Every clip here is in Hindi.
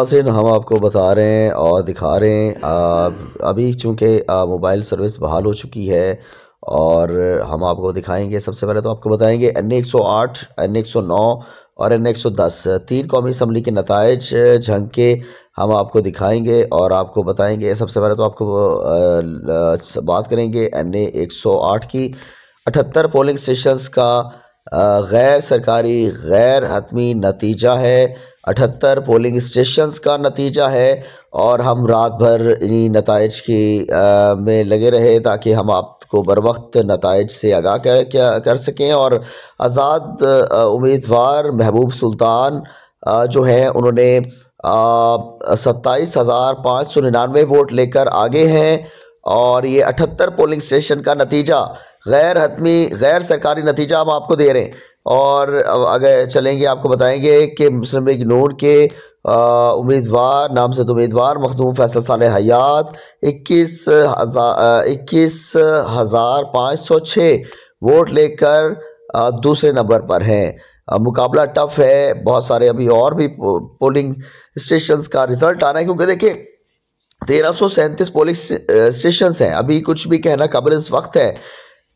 नासिन हम आपको बता रहे हैं और दिखा रहे हैं आ, अभी चूँकि मोबाइल सर्विस बहाल हो चुकी है और हम आपको दिखाएंगे सबसे पहले तो आपको बताएंगे एन एक सौ आठ एन एक सौ नौ और एन एक सौ दस तीन कौमी असम्बली के नतज झंके हम आपको दिखाएंगे और आपको बताएंगे सबसे पहले तो आपको बात करेंगे एन ए एक सौ आठ की अठहत्तर पोलिंग स्टेशंस का गैर सरकारी गैर हतमी नतीजा है अठहत्तर पोलिंग स्टेशंस का नतीजा है और हम रात भर इन्हीं नतज की आ, में लगे रहे ताकि हम आपको बर वक्त नतज से आगाह कर कर सकें और आज़ाद उम्मीदवार महबूब सुल्तान आ, जो हैं उन्होंने सत्ताईस हज़ार पाँच सौ निन्यानवे वोट लेकर आगे हैं और ये अठहत्तर पोलिंग स्टेशन का नतीजा गैर हतमी गैर सरकारी नतीजा हम आपको दे रहे हैं और अगर चलेंगे आपको बताएंगे कि मुस्लिम लीग नून के उम्मीदवार नामजद तो उम्मीदवार मखदूम फैसल साल हयात इक्कीस हज़ार इक्कीस हज़ार पाँच सौ छः वोट लेकर दूसरे नंबर पर हैं मुकाबला टफ है बहुत सारे अभी और भी पोलिंग स्टेशंस का रिज़ल्ट आना है क्योंकि देखिए तेरह सौ सैंतीस पोलिंग स्टेशंस हैं अभी कुछ भी कहना इस वक्त है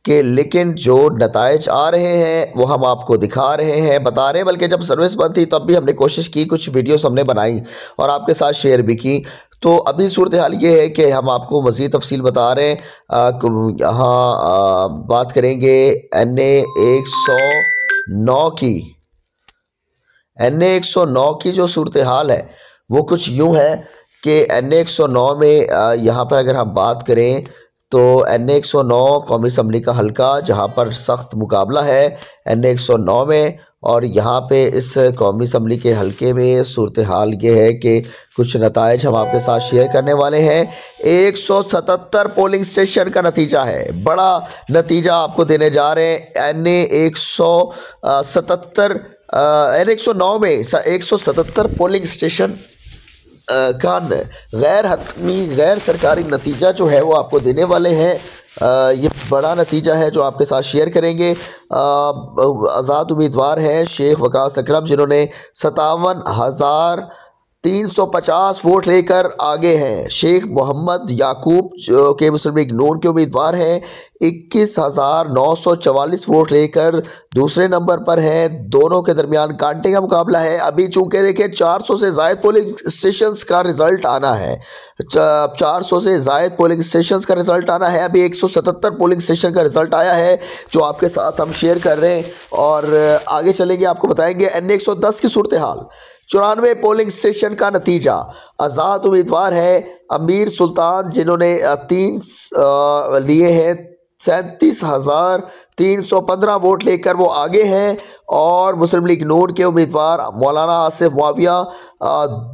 कि लेकिन जो नतज आ रहे हैं वो हम आपको दिखा रहे हैं बता रहे हैं बल्कि जब सर्विस बंद थी तब भी हमने कोशिश की कुछ वीडियोस हमने बनाई और आपके साथ शेयर भी की तो अभी सूरत हाल ये है कि हम आपको मज़ीद तफसील बता रहे हैं यहाँ बात करेंगे एन ए एक सौ नौ की एन ए एक सौ नौ की जो सूरत हाल है वो कुछ यूँ है कि एन ए एक सौ नौ में यहाँ पर अगर हम बात करें तो एन ए एक सौ नौ कौमी असम्बली का हलका जहाँ पर सख्त मुकाबला है एन एक सौ नौ में और यहाँ पे इस कौमी असम्बली के हलके में सूरत हाल ये है कि कुछ नतज हम आपके साथ शेयर करने वाले हैं एक सौ सतहत्तर पोलिंग स्टेशन का नतीजा है बड़ा नतीजा आपको देने जा रहे हैं एन एक सौ सतहत्तर एन एक सौ नौ में एक सौ सतहत्तर पोलिंग स्टेशन का गैर हतमी गैर सरकारी नतीजा जो है वो आपको देने वाले हैं ये बड़ा नतीजा है जो आपके साथ शेयर करेंगे आज़ाद उम्मीदवार हैं शेख वकास अक्रम जिन्होंने सतावन हज़ार 350 वोट लेकर आगे हैं शेख मोहम्मद याकूब जो के मुस्लिम लीग के उम्मीदवार हैं इक्कीस हज़ार नौ सौ चवालीस वोट लेकर दूसरे नंबर पर हैं दोनों के दरमियान कांटे का मुकाबला है अभी चूंकि देखिए 400 से जायद पोलिंग स्टेशन का रिज़ल्ट आना है 400 से जायद पोलिंग स्टेशन का रिज़ल्ट आना है अभी 177 पोलिंग स्टेशन का रिज़ल्ट आया है जो आपके साथ हम शेयर कर रहे हैं और आगे चलेंगे आपको बताएंगे एन की सूरत हाल चौरानवे पोलिंग स्टेशन का नतीजा आज़ाद उम्मीदवार है अमीर सुल्तान जिन्होंने तीन लिए हैं सैंतीस हज़ार तीन सौ पंद्रह वोट लेकर वो आगे हैं और मुस्लिम लीग नोट के उम्मीदवार मौलाना आसिफ माविया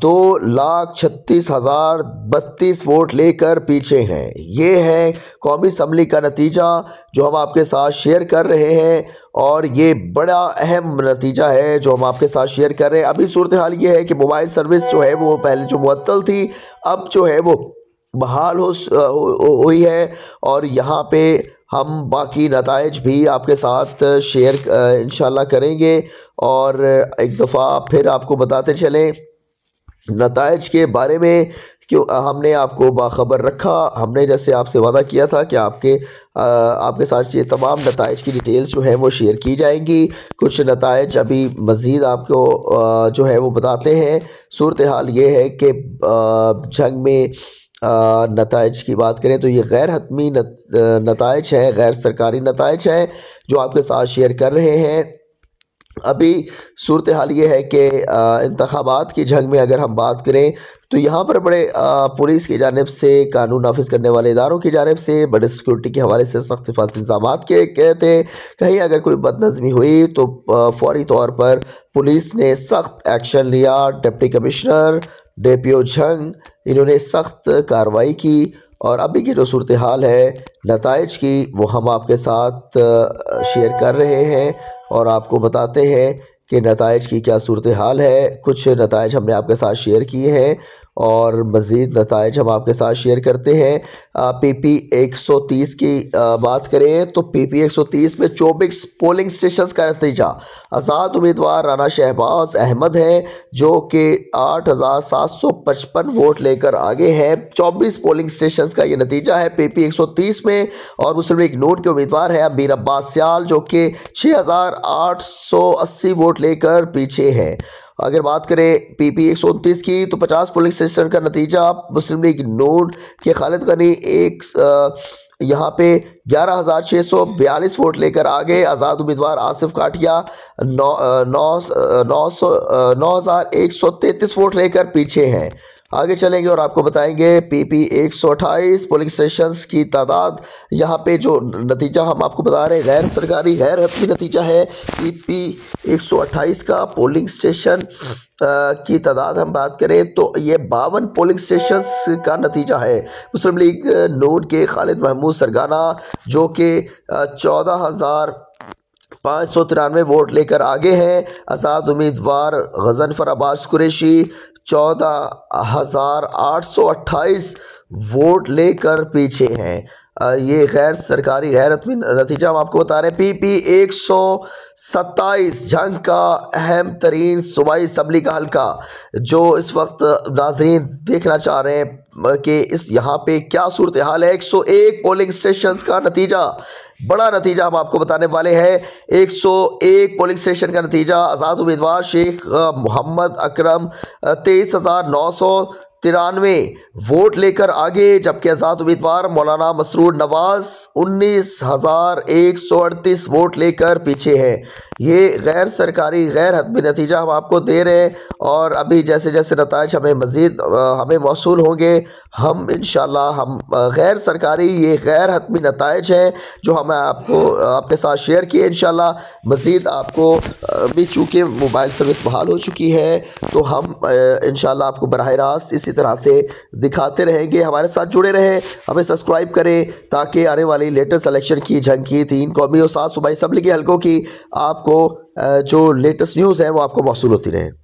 दो लाख छत्तीस हज़ार बत्तीस वोट लेकर पीछे हैं ये है कौमी असम्बली का नतीजा जो हम आपके साथ शेयर कर रहे हैं और ये बड़ा अहम नतीजा है जो हम आपके साथ शेयर कर रहे हैं अभी सूरत हाल ये है कि मोबाइल सर्विस जो है वो पहले जो मुअत्तल थी अब जो है वो बहाल हो हुई है और यहाँ पे हम बाकी नतज भी आपके साथ शेयर इन करेंगे और एक दफ़ा फिर आपको बताते चलें नतज के बारे में क्यों हमने आपको बाखबर रखा हमने जैसे आपसे वादा किया था कि आपके आपके साथ ये तमाम नतज की डिटेल्स जो हैं वो शेयर की जाएंगी कुछ नतज अभी मज़ीद आपको जो है वो बताते हैं सूरत हाल ये है कि जंग में नतज की बात करें तो ये गैर हतमी नतज हैं गैर सरकारी नतज हैं जो आपके साथ शेयर कर रहे हैं अभी सूरत हाल ये है कि इंतबात की जंग में अगर हम बात करें तो यहाँ पर बड़े पुलिस की जानब से कानून नाफिज करने वाले इदारों की जानब से बड़े सिक्योरिटी के हवाले से सख्त हिफाजत इंतजाम के कहते कहीं अगर कोई बदनज़मी हुई तो फौरी तौर पर पुलिस ने सख्त एक्शन लिया डिप्टी कमिश्नर डेपियो झंग इन्होंने सख्त कार्रवाई की और अभी की जो सूरत हाल है नतज की वो हम आपके साथ शेयर कर रहे हैं और आपको बताते हैं कि नतज की क्या सूरत हाल है कुछ नतज हमने आपके साथ शेयर किए हैं और मज़ीद नतज हम आपके साथ शेयर करते हैं पी पी एक सौ तीस की आ, बात करें तो पी पी एक सौ तीस में चौबीस पोलिंग स्टेशन का नतीजा आज़ाद उम्मीदवार राना शहबाज अहमद हैं जो कि आठ हज़ार सात सौ पचपन वोट लेकर आगे हैं चौबीस पोलिंग स्टेशन का ये नतीजा है पी पी एक सौ तीस में और मुस्लिम लीग नोट के उम्मीदवार हैं अबीर अब्बास सियाल जो कि छः हज़ार आठ सौ अस्सी वोट लेकर पीछे हैं अगर बात करें पी पी एक सौ उनतीस की तो पचास पोलिंग स्टेशन का नतीजा आप मुस्लिम लीग नून के खालिद गनी एक यहाँ पे ग्यारह हज़ार छः सौ बयालीस वोट लेकर आगे आज़ाद उम्मीदवार आसिफ काठिया नौ नौ नौ सौ नौ हज़ार एक सौ तैंतीस वोट लेकर पीछे हैं आगे चलेंगे और आपको बताएंगे पीपी 128 पोलिंग स्टेशंस की तादाद यहाँ पे जो नतीजा हम आपको बता रहे हैं गैर सरकारी गैर हतमी नतीजा है पीपी 128 का पोलिंग स्टेशन की तादाद हम बात करें तो ये बावन पोलिंग स्टेशन का नतीजा है मुस्लिम लीग नून के खालिद महमूद सरगाना जो कि चौदह हज़ार पाँच सौ तिरानवे वोट लेकर आगे हैं आज़ाद उम्मीदवार गजनफर अब्बास कुरेशी चौदह हज़ार आठ सौ अट्ठाईस वोट लेकर पीछे हैं ये गैर सरकारी गैर नतीजा हम आपको बता रहे हैं पी पी एक सौ सत्ताईस जंग का अहम तरीन सूबाई सबली का हल्का जो इस वक्त नाजरीन देखना चाह रहे हैं कि इस यहाँ पे क्या सूरत हाल है 101 पोलिंग स्टेशन का नतीजा बड़ा नतीजा हम आपको बताने वाले हैं 101 पोलिंग स्टेशन का नतीजा आज़ाद उम्मीदवार शेख मोहम्मद अकरम तेईस हज़ार नौ सौ तिरानवे वोट लेकर आगे जबकि आज़ाद उम्मीदवार मौलाना मसरूर नवाज उन्नीस हज़ार एक सौ अड़तीस वोट लेकर पीछे हैं ये गैर सरकारी गैर हतमी नतीजा हम आपको दे रहे हैं और अभी जैसे जैसे नतज हमें मज़ीद हमें मौसू होंगे हम इन हम गैर सरकारी ये गैर हतमी नतज हैं जो हम आपको आपके साथ शेयर किए इन मज़ीद आपको भी चूँकि मोबाइल सर्विस बहाल हो चुकी है तो हम इन आपको बरह रास्त इसी तरह से दिखाते रहेंगे हमारे साथ जुड़े रहें हमें सब्सक्राइब करें ताकि आने वाली लेटेस्ट सलेक्शन की झंग की तीन कौमी और सात सूबाई सबली के हल्कों की आपको जो लेटेस्ट न्यूज़ है वो आपको मौसू होती रहे